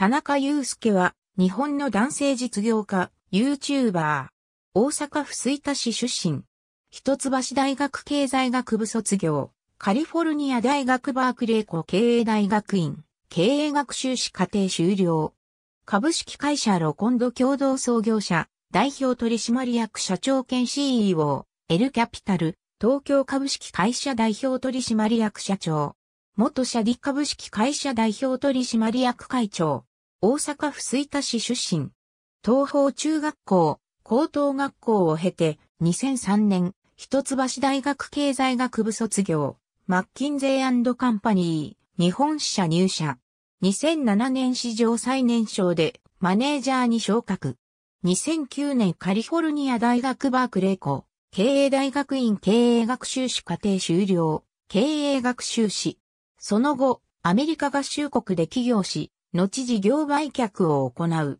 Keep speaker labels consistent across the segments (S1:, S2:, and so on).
S1: 田中祐介は、日本の男性実業家、YouTuber。大阪府吹田市出身。一橋大学経済学部卒業。カリフォルニア大学バークレー校経営大学院。経営学修士課程修了。株式会社ロコンド共同創業者、代表取締役社長兼 CEO、L キャピタル、東京株式会社代表取締役社長。元社ディ株式会社代表取締役会長。大阪府吹田市出身。東方中学校、高等学校を経て、2003年、一橋大学経済学部卒業、マッキンゼーカンパニー、日本支社入社。2007年史上最年少で、マネージャーに昇格。2009年カリフォルニア大学バークレー校、経営大学院経営学修士課程修了、経営学修士。その後、アメリカ合衆国で起業し、後事業売却を行う。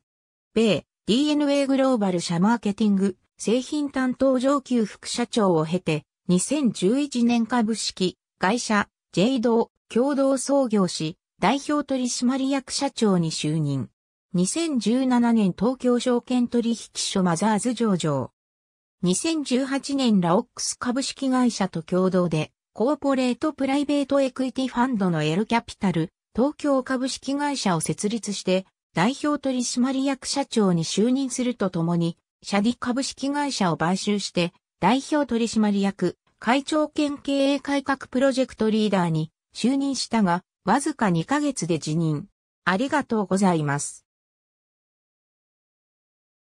S1: 米 DNA グローバル社マーケティング製品担当上級副社長を経て2011年株式会社 J 同共同創業し代表取締役社長に就任。2017年東京証券取引所マザーズ上場。2018年ラオックス株式会社と共同でコーポレートプライベートエクイティファンドのエルキャピタル東京株式会社を設立して代表取締役社長に就任するとともに、シャディ株式会社を買収して代表取締役会長兼経営改革プロジェクトリーダーに就任したが、わずか2ヶ月で辞任。ありがとうござ
S2: います。